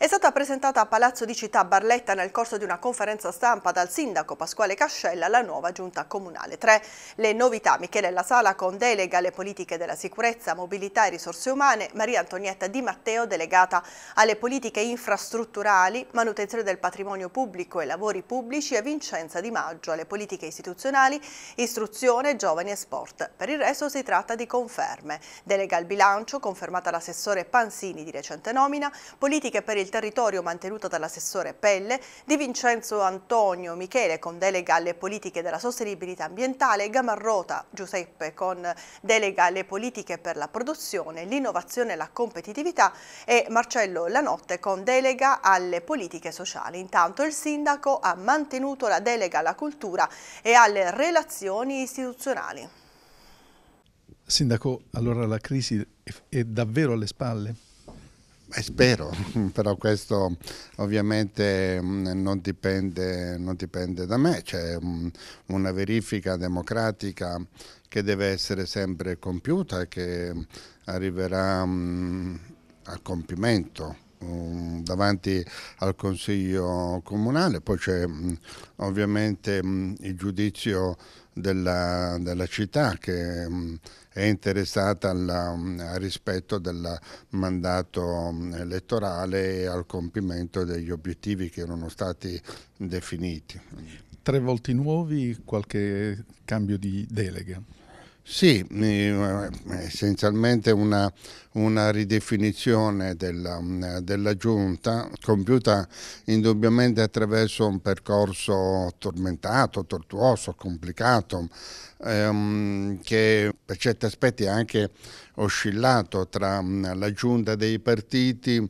È stata presentata a Palazzo di Città Barletta nel corso di una conferenza stampa dal sindaco Pasquale Cascella la nuova giunta comunale Tre Le novità Michele La Sala con delega alle politiche della sicurezza, mobilità e risorse umane, Maria Antonietta Di Matteo delegata alle politiche infrastrutturali, manutenzione del patrimonio pubblico e lavori pubblici e Vincenza Di Maggio alle politiche istituzionali, istruzione, giovani e sport. Per il resto si tratta di conferme. Delega al bilancio, confermata l'assessore Pansini di recente nomina, politiche per il del territorio mantenuta dall'assessore Pelle, Di Vincenzo Antonio Michele con delega alle politiche della sostenibilità ambientale, Gamarrota Giuseppe con delega alle politiche per la produzione, l'innovazione e la competitività e Marcello Lanotte con delega alle politiche sociali. Intanto il sindaco ha mantenuto la delega alla cultura e alle relazioni istituzionali. Sindaco, allora la crisi è davvero alle spalle? Beh, spero, però questo ovviamente mm, non dipende, non dipende da me, c'è mm, una verifica democratica che deve essere sempre compiuta e che mm, arriverà a compimento um, davanti al Consiglio Comunale, poi c'è um, ovviamente um, il giudizio della, della città che è interessata alla, al rispetto del mandato elettorale e al compimento degli obiettivi che erano stati definiti. Tre volti nuovi, qualche cambio di delega? Sì, eh, essenzialmente una, una ridefinizione della, mm, della, giunta compiuta indubbiamente attraverso un percorso tormentato, tortuoso, complicato, ehm, che per certi aspetti è anche oscillato tra mm, la giunta dei partiti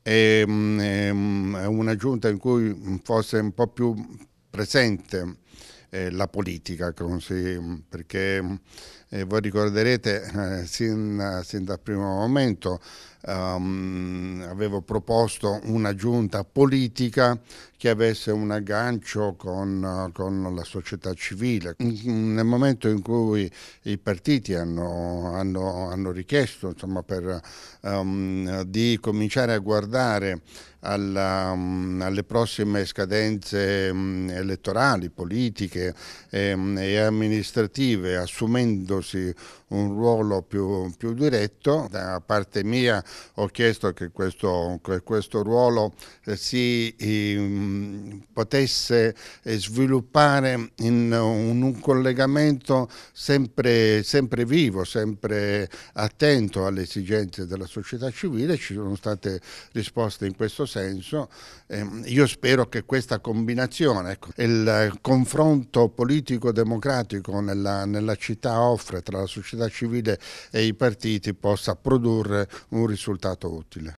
e, mm, e una giunta in cui fosse un po' più presente eh, la politica, così, perché eh, voi ricorderete eh, sin, sin, dal primo momento um, avevo proposto una giunta politica che avesse un aggancio con, eh, con la società civile. Nel momento in cui i partiti hanno, hanno, hanno richiesto insomma, per, um, di cominciare a guardare alla, um, alle prossime scadenze um, elettorali, politiche e, ehm, e, amministrative, assumendosi un ruolo più, più diretto, da parte mia ho chiesto che questo questo, questo ruolo eh, si ehm, eh, potesse sviluppare in un, un collegamento sempre, sempre, vivo, sempre attento alle esigenze della società civile, ci sono state risposte in questo senso. Eh, io spero che questa combinazione, ecco, il confronto politico-democratico nella, nella città offre tra la società civile e i partiti possa produrre un risultato utile.